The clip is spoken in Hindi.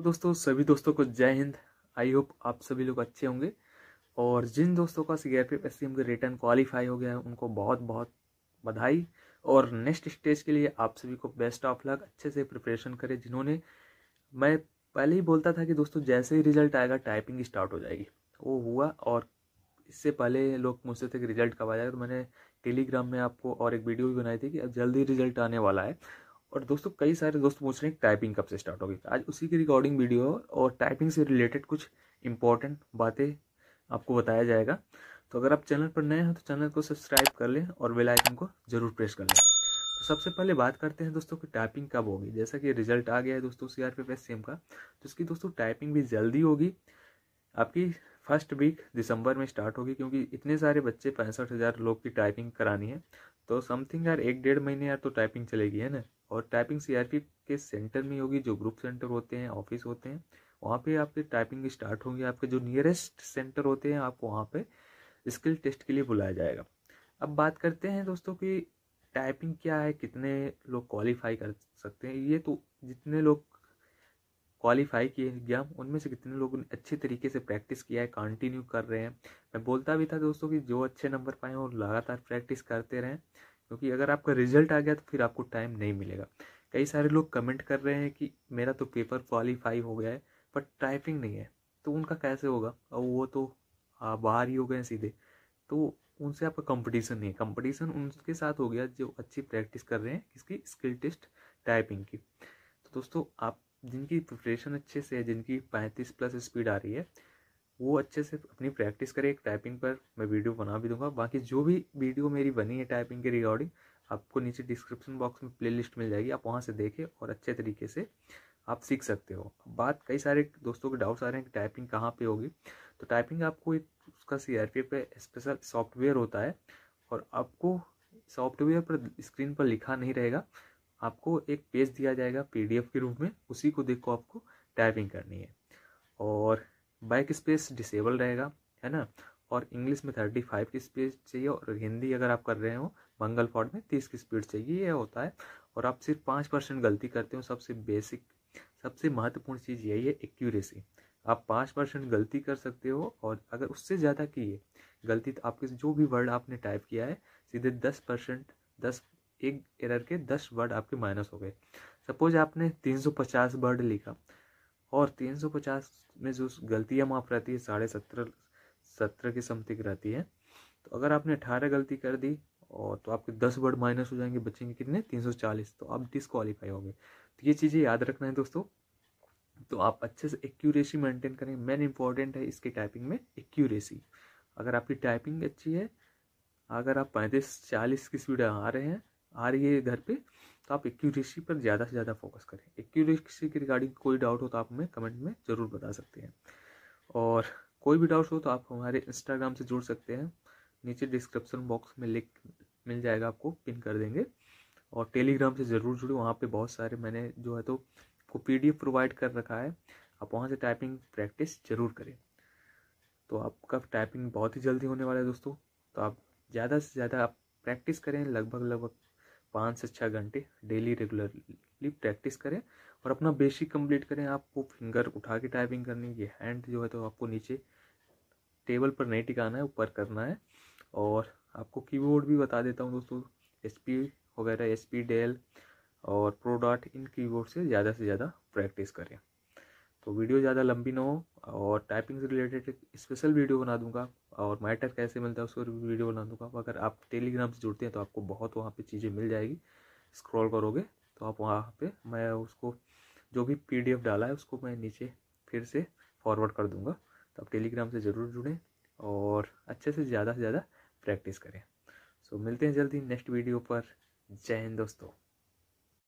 तो दोस्तों सभी दोस्तों को जय हिंद आई होप आप सभी लोग अच्छे होंगे और जिन दोस्तों का C R P S return qualify हो गया है उनको बहुत बहुत बधाई और नेक्स्ट स्टेज के लिए आप सभी को बेस्ट ऑफ लक अच्छे से प्रिपरेशन करें जिन्होंने मैं पहले ही बोलता था कि दोस्तों जैसे ही रिजल्ट आएगा टाइपिंग स्टार्ट हो जाएगी वो हुआ और इससे पहले लोग मुझसे थे कि रिजल्ट कब आ जाएगा तो मैंने टेलीग्राम में आपको और एक वीडियो भी बनाई थी कि अब जल्दी रिजल्ट आने वाला है और दोस्तों कई सारे दोस्त पूछ रहे हैं टाइपिंग कब से स्टार्ट होगी आज उसी की रिकॉर्डिंग वीडियो है और टाइपिंग से रिलेटेड कुछ इंपॉर्टेंट बातें आपको बताया जाएगा तो अगर आप चैनल पर नए हैं तो चैनल को सब्सक्राइब कर लें और बेल आइकन को जरूर प्रेस कर लें तो सबसे पहले बात करते हैं दोस्तों कि टाइपिंग कब होगी जैसा कि रिजल्ट आ गया है दोस्तों सी आर पी का तो इसकी दोस्तों टाइपिंग भी जल्दी होगी आपकी फर्स्ट वीक दिसंबर में स्टार्ट होगी क्योंकि इतने सारे बच्चे पैंसठ हज़ार लोग की टाइपिंग करानी है तो समथिंग यार एक डेढ़ महीने यार तो टाइपिंग चलेगी है ना और टाइपिंग सी के सेंटर में होगी जो ग्रुप सेंटर होते हैं ऑफिस होते हैं वहाँ पे आपकी टाइपिंग स्टार्ट होगी आपके जो नियरेस्ट सेंटर होते हैं आपको वहाँ पे स्किल टेस्ट के लिए बुलाया जाएगा अब बात करते हैं दोस्तों कि टाइपिंग क्या है कितने लोग क्वालिफाई कर सकते हैं ये तो जितने लोग क्वालिफाई किए एग्जाम उनमें से कितने लोगों ने अच्छे तरीके से प्रैक्टिस किया है कंटिन्यू कर रहे हैं मैं बोलता भी था दोस्तों कि जो अच्छे नंबर पाए वो लगातार प्रैक्टिस करते रहें क्योंकि अगर आपका रिजल्ट आ गया तो फिर आपको टाइम नहीं मिलेगा कई सारे लोग कमेंट कर रहे हैं कि मेरा तो पेपर क्वालिफाई हो गया है पर टाइपिंग नहीं है तो उनका कैसे होगा और वो तो बाहर ही हो गए सीधे तो उनसे आपका कंपटीशन नहीं है कंपटीशन उनके साथ हो गया जो अच्छी प्रैक्टिस कर रहे हैं इसकी स्किल टेस्ट टाइपिंग की तो दोस्तों आप जिनकी प्रिपरेशन अच्छे से है जिनकी पैंतीस प्लस स्पीड आ रही है वो अच्छे से अपनी प्रैक्टिस करें एक टाइपिंग पर मैं वीडियो बना भी दूंगा बाकी जो भी वीडियो मेरी बनी है टाइपिंग के रिगार्डिंग आपको नीचे डिस्क्रिप्शन बॉक्स में प्लेलिस्ट मिल जाएगी आप वहाँ से देखें और अच्छे तरीके से आप सीख सकते हो बात कई सारे दोस्तों के डाउट्स आ रहे हैं कि टाइपिंग कहाँ पे होगी तो टाइपिंग आपको एक उसका सी आर पी पे स्पेशल सॉफ्टवेयर होता है और आपको सॉफ्टवेयर पर स्क्रीन पर लिखा नहीं रहेगा आपको एक पेज दिया जाएगा पीडीएफ के रूप में उसी को देखो आपको टाइपिंग करनी है और बाइक स्पेस डिसेबल रहेगा है ना और इंग्लिश में थर्टी फाइव की स्पीड चाहिए और हिंदी अगर आप कर रहे हो बंगल फॉर्ड में तीस की स्पीड चाहिए यह होता है और आप सिर्फ पाँच परसेंट गलती करते हो सबसे बेसिक सबसे महत्वपूर्ण चीज़ यही है एक्यूरेसी आप पाँच परसेंट गलती कर सकते हो और अगर उससे ज़्यादा की है गलती तो आपके जो भी वर्ड आपने टाइप किया है सीधे दस परसेंट दस एक एरर के दस वर्ड आपके माइनस हो गए सपोज आपने तीन सौ पचास वर्ड लिखा और तीन सौ पचास में जो गलतियाँ माफ रहती है साढ़े सत्रह सत्रह की समथिंग रहती है तो अगर आपने अठारह गलती कर दी और तो आपके दस वर्ड माइनस हो जाएंगे बचेंगे कितने तीन सौ चालीस तो आप डिसक्वालीफाई होंगे तो ये चीज़ें याद रखना है दोस्तों तो आप अच्छे से एक्यूरेसी मेंटेन करें मेन इंपॉर्टेंट है इसके टाइपिंग में एक्यूरेसी अगर आपकी टाइपिंग अच्छी है अगर आप पैंतीस चालीस की स्पीड आ रहे हैं आ रही है घर पे तो आप एक्यूरेसी पर ज़्यादा से ज़्यादा फोकस करें एक्यूरेसी के रिगार्डिंग कोई डाउट हो तो आप हमें कमेंट में ज़रूर बता सकते हैं और कोई भी डाउट हो तो आप हमारे इंस्टाग्राम से जुड़ सकते हैं नीचे डिस्क्रिप्सन बॉक्स में लिंक मिल जाएगा आपको पिन कर देंगे और टेलीग्राम से ज़रूर जुड़े वहाँ पे बहुत सारे मैंने जो है तो आपको पी प्रोवाइड कर रखा है आप वहाँ से टाइपिंग प्रैक्टिस ज़रूर करें तो आपका टाइपिंग बहुत ही जल्दी होने वाला है दोस्तों तो आप ज़्यादा से ज़्यादा आप प्रैक्टिस करें लगभग लगभग पाँच से छः घंटे डेली रेगुलरली प्रैक्टिस करें और अपना बेसिक कंप्लीट करें आपको फिंगर उठा के टाइपिंग करनी है हैंड जो है तो आपको नीचे टेबल पर नहीं टिकाना है ऊपर करना है और आपको कीबोर्ड भी बता देता हूँ दोस्तों एस पी वगैरह एस पी डेल और प्रोडॉट इन कीबोर्ड से ज़्यादा से ज़्यादा प्रैक्टिस करें तो वीडियो ज़्यादा लंबी ना हो और टाइपिंग से रिलेटेड स्पेशल वीडियो बना दूंगा और मैटर कैसे मिलता है उसको वीडियो बना दूंगा तो अगर आप टेलीग्राम से जुड़ते हैं तो आपको बहुत वहाँ पे चीज़ें मिल जाएगी स्क्रॉल करोगे तो आप वहाँ पे मैं उसको जो भी पीडीएफ डाला है उसको मैं नीचे फिर से फॉरवर्ड कर दूँगा तो आप टेलीग्राम से ज़रूर जुड़ें और अच्छे से ज़्यादा से ज़्यादा प्रैक्टिस करें सो so, मिलते हैं जल्दी नेक्स्ट वीडियो पर जय हिंद दोस्तों